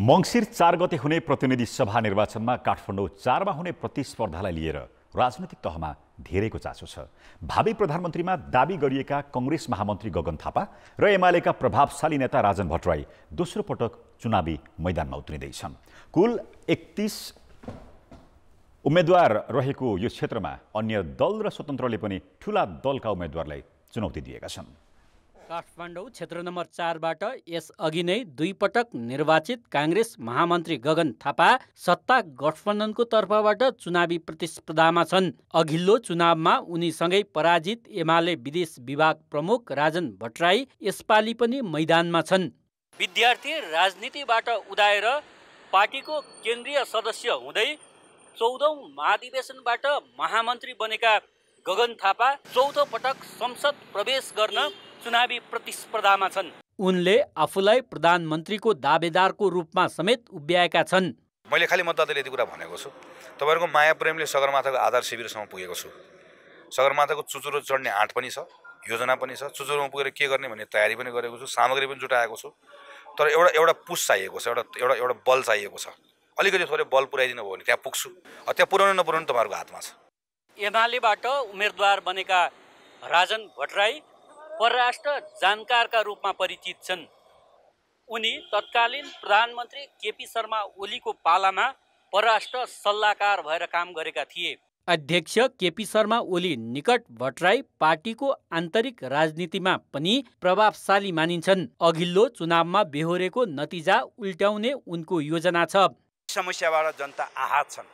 मङ्सिर चार गते हुने प्रतिनिधि सभा निर्वाचनमा काठमाडौँ चारमा हुने प्रतिस्पर्धालाई लिएर राजनैतिक तहमा धेरैको चासो छ भावी प्रधानमन्त्रीमा दावी गरिएका कङ्ग्रेस महामन्त्री गगन थापा र एमालेका प्रभावशाली नेता राजन भट्टराई दोस्रो पटक चुनावी मैदानमा उत्रिँदैछन् कुल एकतिस उम्मेद्वार रहेको यो क्षेत्रमा अन्य दल र स्वतन्त्रले पनि ठुला दलका उम्मेद्वारलाई चुनौती दिएका छन् काठमाडौँ क्षेत्र नम्बर चारबाट यसअघि नै दुई पटक निर्वाचित काङ्ग्रेस महामन्त्री गगन थापा सत्ता गठबन्धनको तर्फबाट चुनावी प्रतिस्पर्धामा छन् अघिल्लो चुनावमा उनीसँगै पराजित एमाले विदेश विभाग प्रमुख राजन भट्टराई यसपालि पनि मैदानमा छन् विद्यार्थी राजनीतिबाट उदाएर पार्टीको केन्द्रीय सदस्य हुँदै चौधौँ महाधिवेशनबाट महामन्त्री बनेका गगन थापा चौथो पटक संसद प्रवेश गर्न चुनावी प्रतिस्पर्धामा छन् उनले आफूलाई प्रधानमन्त्रीको दावेदारको रूपमा समेत उभ्याएका छन् मैले खालि मतदाताले यति कुरा भनेको छु तपाईँहरूको माया प्रेमले सगरमाथाको आधार शिविरसम्म पुगेको छु सगरमाथाको चुचुरो चढ्ने आँट पनि छ योजना पनि छ चुचुरोमा पुगेर के गर्ने भन्ने तयारी पनि गरेको छु सामग्री पनि जुटाएको छु तर एउटा एउटा पुस चाहिएको छ एउटा एउटा एउटा बल चाहिएको छ अलिकति थोरै बल पुऱ्याइदिनु भयो भने त्यहाँ पुग्छु त्यहाँ पुऱ्याउनु नपुऱ्याउनु तपाईँहरूको हातमा छ एमालेबाट उम्मेदवार बनेका राजन भट्टराई परराष्ट्र जानकारका रूपमा परिचित छन् उनी तत्कालीन प्रधानमन्त्री केपी शर्मा ओलीको पालामा परराष्ट्र सल्लाहकार भएर काम गरेका थिए अध्यक्ष केपी शर्मा ओली निकट भट्टराई पार्टीको आन्तरिक राजनीतिमा पनि प्रभावशाली मानिन्छन् अघिल्लो चुनावमा बेहोरेको नतिजा उल्ट्याउने उनको योजना छ समस्याबाट जनता आहत छन्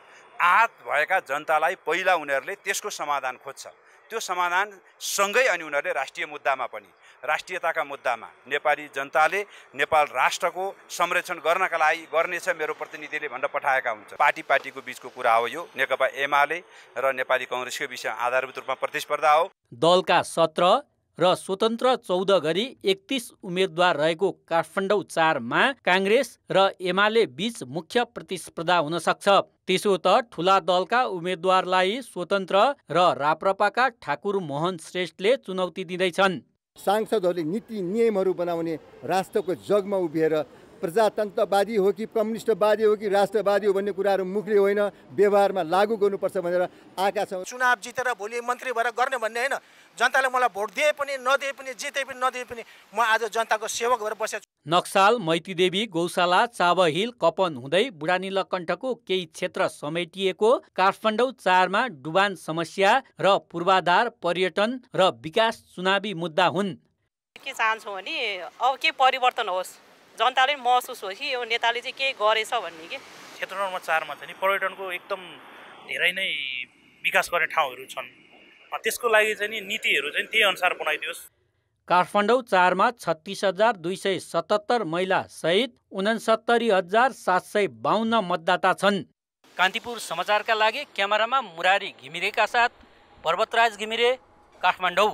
आहत भएका जनतालाई पहिला उनीहरूले त्यसको समाधान खोज्छ त्यो समाधान सँगै अनि उनीहरूले राष्ट्रिय मुद्दामा पनि राष्ट्रियताका मुद्दामा नेपाली जनताले नेपाल राष्ट्रको संरक्षण गर्नका लागि गर्नेछ मेरो प्रतिनिधिले भनेर पठाएका हुन्छ पार्टी पार्टीको बिचको कुरा हो यो नेकपा एमाले र नेपाली कङ्ग्रेसको विषय आधारभूत रूपमा प्रतिस्पर्धा हो दलका सत्र र स्वतन्त्र चौध गरी एकतिस उम्मेद्वार रहेको काठमाडौँ चारमा काङ्ग्रेस र एमाले बीच मुख्य प्रतिस्पर्धा हुन सक्छ त्यसो त ठुला दलका उम्मेद्वारलाई स्वतन्त्र र राप्रपाका ठाकुर मोहन श्रेष्ठले चुनौती दिँदैछन् सांसदहरूले नीति नियमहरू बनाउने राष्ट्रको जगमा उभिएर प्रजातन्त्रवादी हो कि कम्युनिस्टवादी हो कि राष्ट्रवादी हो भन्ने कुराहरू मुखले होइन व्यवहारमा लागू गर्नुपर्छ भनेर आएका छौँ चुनाव जितेर भोलि मन्त्री भएर गर्ने भन्ने होइन जनताले मलाई भोट दिए पनि नदिए पनि जिते पनि नदिए पनि म आज जनताको सेवक भएर बसेको छु नक्साल मैतीदेवी गौशाला चाब हिल कपन हुँदै बुढानीलकण्ठको केही क्षेत्र समेटिएको काठमाडौँ चारमा डुबान समस्या र पूर्वाधार पर्यटन र विकास चुनावी मुद्दा हुन् के चाहन्छौँ भने अब के परिवर्तन होस् जनताले महसुस हो कि यो नेताले चाहिँ केही गरेछ भन्ने कि क्षेत्र नम्बर चारमा चाहिँ नि पर्यटनको एकदम धेरै नै विकास गर्ने ठाउँहरू छन् त्यसको लागि चाहिँ नि नीतिहरू चाहिँ त्यही अनुसार बनाइदियोस् काठमाडौँ चारमा छत्तिस हजार दुई सय सतहत्तर महिला सहित उनसत्तरी हजार सात सय बाहन्न मतदाता छन् कान्तिपुर समाचारका लागि क्यामेरामा मुरारी घिमिरेका साथ पर्वतराज घिमिरे काठमाडौँ